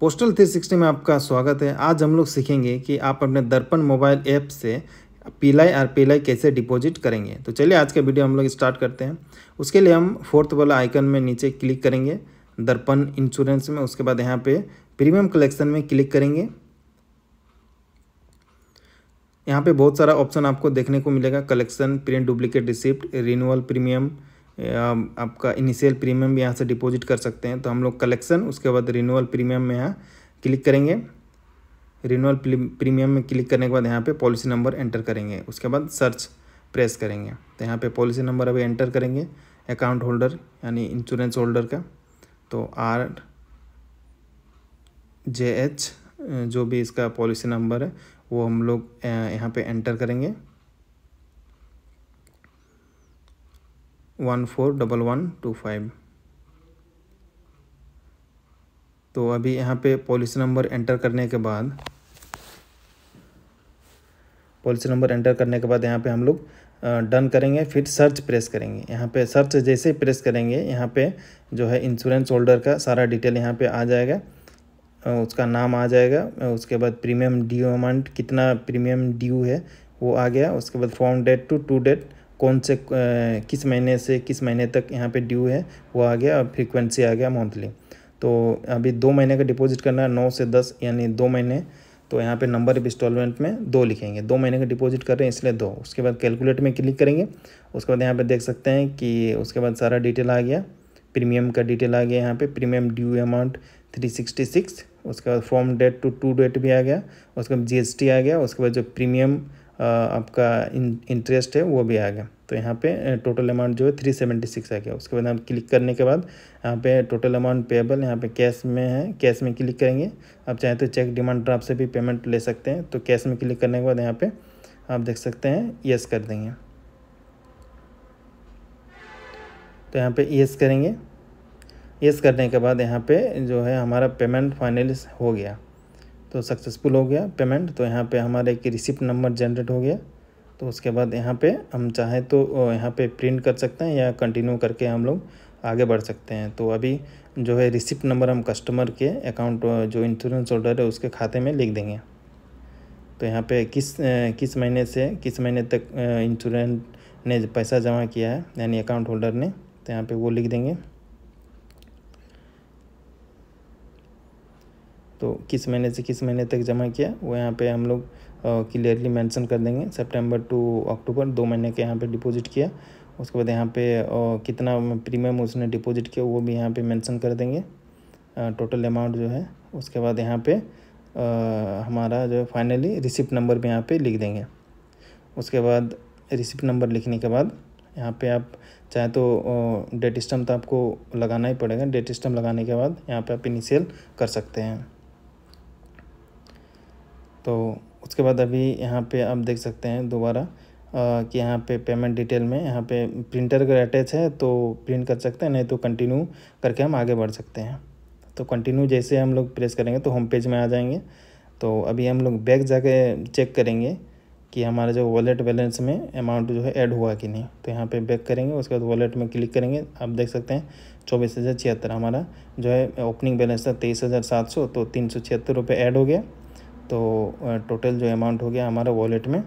postal 360 में आपका स्वागत है आज हम लोग सीखेंगे कि आप अपने दर्पण मोबाइल ऐप से पीलाई और पीलाई कैसे डिपॉजिट करेंगे तो चलिए आज का वीडियो हम लोग स्टार्ट करते हैं उसके लिए हम फोर्थ वाला आइकन में नीचे क्लिक करेंगे दर्पण इंश्योरेंस में उसके बाद यहाँ पे प्रीमियम कलेक्शन में क्लिक करेंगे यहाँ पे बहुत सारा ऑप्शन आपको देखने को मिलेगा collection print duplicate receipt renewal premium आपका इनिशियल प्रीमियम भी यहाँ से डिपॉजिट कर सकते हैं तो हम लोग कलेक्शन उसके बाद रिन्यूअल प्रीमियम में यहाँ क्लिक करेंगे रिन्यूअल प्रीमियम में क्लिक करने के बाद यहाँ पे पॉलिसी नंबर एंटर करेंगे उसके बाद सर्च प्रेस करेंगे तो यहाँ पे पॉलिसी नंबर अभी एंटर करेंगे अकाउंट होल्डर यानी इंश्योरेंस होल्डर का तो आर जे एच जो भी इसका पॉलिसी नंबर है वो हम लोग यहाँ पर एंटर करेंगे one four double one two five तो अभी यहाँ पे पॉलिसी नंबर एंटर करने के बाद पॉलिसी नंबर एंटर करने के बाद यहाँ पे हम लोग डन करेंगे फिर सर्च प्रेस करेंगे यहाँ पे सर्च जैसे ही प्रेस करेंगे यहाँ पे जो है इंश्योरेंस होल्डर का सारा डिटेल यहाँ पे आ जाएगा उसका नाम आ जाएगा उसके बाद प्रीमियम ड्यू अमाउंट कितना प्रीमियम ड्यू है वो आ गया उसके बाद from date to to date कौन से किस महीने से किस महीने तक यहाँ पे ड्यू है वो आ गया और फ्रीक्वेंसी आ गया मंथली तो अभी दो महीने का डिपॉजिट करना है नौ से दस यानी दो महीने तो यहाँ पे नंबर इंस्टॉलमेंट में दो लिखेंगे दो महीने का डिपॉजिट कर रहे हैं इसलिए दो उसके बाद कैलकुलेट में क्लिक करेंगे उसके बाद यहाँ पे देख सकते हैं कि उसके बाद सारा डिटेल आ गया प्रीमियम का डिटेल आ गया यहाँ पे premium due amount three sixty six उसके बाद from date to to date भी आ गया उसके बाद जी आ गया उसके बाद जो प्रीमियम आपका इंटरेस्ट है वो भी आ गया तो यहाँ पे टोटल अमाउंट जो है थ्री सेवेंटी सिक्स आ गया उसके बाद हम क्लिक करने के बाद यहाँ पे टोटल अमाउंट पेएबल यहाँ पे कैश में है कैश में क्लिक करेंगे आप चाहें तो चेक डिमांड ड्राफ्ट से भी पेमेंट ले सकते हैं तो कैश में क्लिक करने के बाद यहाँ पे आप देख सकते हैं येस कर देंगे तो यहाँ पर येस करेंगे येस करने के बाद यहाँ पर जो है हमारा पेमेंट फाइनलिस हो गया तो सक्सेसफुल हो गया पेमेंट तो यहाँ पे हमारे एक रिसिप्ट नंबर जनरेट हो गया तो उसके बाद यहाँ पे हम चाहें तो यहाँ पे प्रिंट कर सकते हैं या कंटिन्यू करके हम लोग आगे बढ़ सकते हैं तो अभी जो है रिसिप्ट नंबर हम कस्टमर के अकाउंट जो इंश्योरेंस होल्डर है उसके खाते में लिख देंगे तो यहाँ पे किस किस महीने से किस महीने तक इंश्योरेंस ने पैसा जमा किया है यानी अकाउंट होल्डर ने तो यहाँ पे वो लिख देंगे तो किस महीने से किस महीने तक जमा किया वो यहाँ पे हम लोग क्लियरली मेंशन कर देंगे सितंबर टू अक्टूबर दो महीने के यहाँ पे डिपॉजिट किया उसके बाद यहाँ पे कितना प्रीमियम उसने डिपॉजिट किया वो भी यहाँ पे मेंशन कर देंगे टोटल अमाउंट जो है उसके बाद यहाँ पे हमारा जो है फाइनली रिसिप्ट नंबर भी यहाँ पर लिख देंगे उसके बाद रिसिप्ट नंबर लिखने के बाद यहाँ पे आप चाहे तो डेट स्टम्प तो आपको लगाना ही पड़ेगा डेट स्टम्प लगाने के बाद यहाँ पे आप इनिशियल कर सकते हैं तो उसके बाद अभी यहाँ पे आप देख सकते हैं दोबारा कि यहाँ पे पेमेंट डिटेल में यहाँ पे प्रिंटर अगर अटैच है तो प्रिंट कर सकते हैं नहीं तो कंटिन्यू करके हम आगे बढ़ सकते हैं तो कंटिन्यू जैसे हम लोग प्रेस करेंगे तो होम पेज में आ जाएंगे तो अभी हम लोग बैग जाके चेक करेंगे कि हमारा जो वॉलेट बैलेंस में अमाउंट जो है ऐड हुआ कि नहीं तो यहाँ पे बैक करेंगे उसके बाद वॉलेट में क्लिक करेंगे आप देख सकते हैं चौबीस हज़ार छिहत्तर हमारा जो है ओपनिंग बैलेंस था तेईस हज़ार सात सौ तो तीन सौ छिहत्तर रुपये ऐड हो गया तो टोटल जो अमाउंट हो गया हमारा वॉलेट में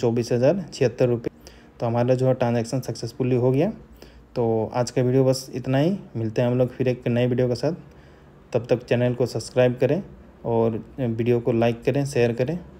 चौबीस हज़ार छिहत्तर रुपये तो हमारा जो है ट्रांजेक्शन सक्सेसफुली हो गया तो आज का वीडियो बस इतना ही मिलते हैं हम लोग फिर एक नए वीडियो के साथ तब तक चैनल को सब्सक्राइब करें और वीडियो को लाइक करें शेयर करें